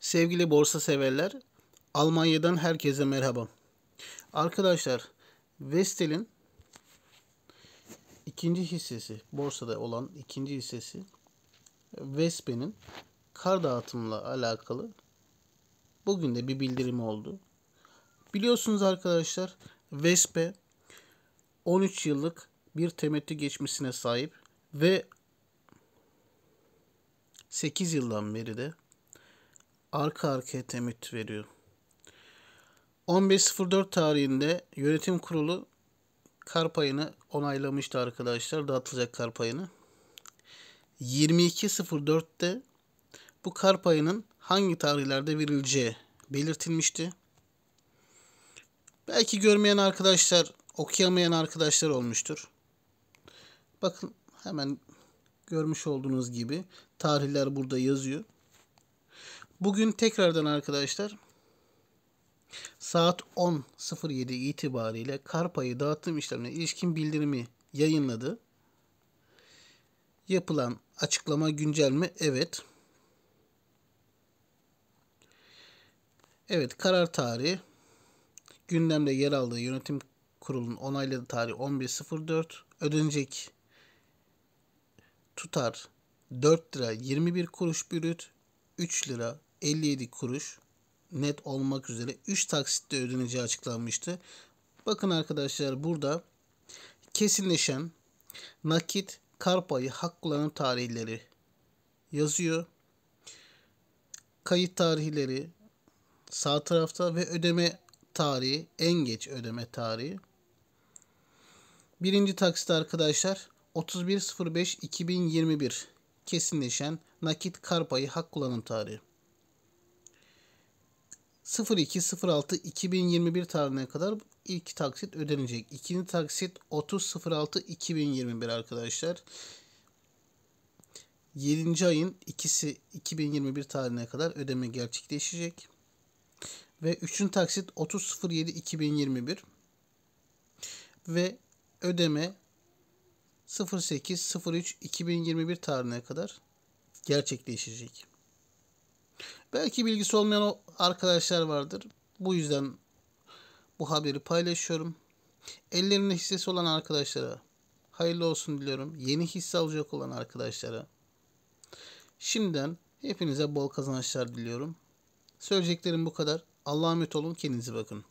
Sevgili borsa severler, Almanya'dan herkese merhaba. Arkadaşlar, Vestel'in ikinci hissesi, borsada olan ikinci hissesi Vespe'nin kar dağıtımla alakalı bugün de bir bildirim oldu. Biliyorsunuz arkadaşlar, Vespe 13 yıllık bir temettü geçmişine sahip ve 8 yıldan beri de arka arkaya temettü veriyor. 15.04 tarihinde yönetim kurulu kar payını onaylamıştı arkadaşlar. Dağıtılacak kar payını. 22.04'te bu kar payının hangi tarihlerde verileceği belirtilmişti. Belki görmeyen arkadaşlar, okuyamayan arkadaşlar olmuştur. Bakın hemen görmüş olduğunuz gibi tarihler burada yazıyor. Bugün tekrardan arkadaşlar saat 10.07 itibariyle karpayı payı dağıtım işlemine ilişkin bildirimi yayınladı. Yapılan açıklama güncel mi? Evet. Evet karar tarihi gündemde yer aldığı yönetim kurulunun onayladığı tarih 11.04 ödenecek tutar 4 lira 21 kuruş bürüt 3 lira 57 kuruş net olmak üzere 3 taksitte ödeneceği açıklanmıştı. Bakın arkadaşlar burada kesinleşen nakit kar payı hak kullanım tarihleri yazıyor. Kayıt tarihleri sağ tarafta ve ödeme tarihi en geç ödeme tarihi. Birinci taksit arkadaşlar 31.05.2021 kesinleşen nakit kar payı hak kullanım tarihi. 02.06.2021 tarihine kadar ilk taksit ödenecek. İkinci taksit 30.06.2021 arkadaşlar. 7. ayın ikisi 2021 tarihine kadar ödeme gerçekleşecek. Ve 3. taksit 30.07.2021 ve ödeme 08.03.2021 tarihine kadar gerçekleşecek. Belki bilgisi olmayan o arkadaşlar vardır. Bu yüzden bu haberi paylaşıyorum. Ellerinde hissesi olan arkadaşlara hayırlı olsun diliyorum. Yeni hisse alacak olan arkadaşlara şimdiden hepinize bol kazançlar diliyorum. Söyleyeceklerim bu kadar. Allah'a emanet olun. Kendinize bakın.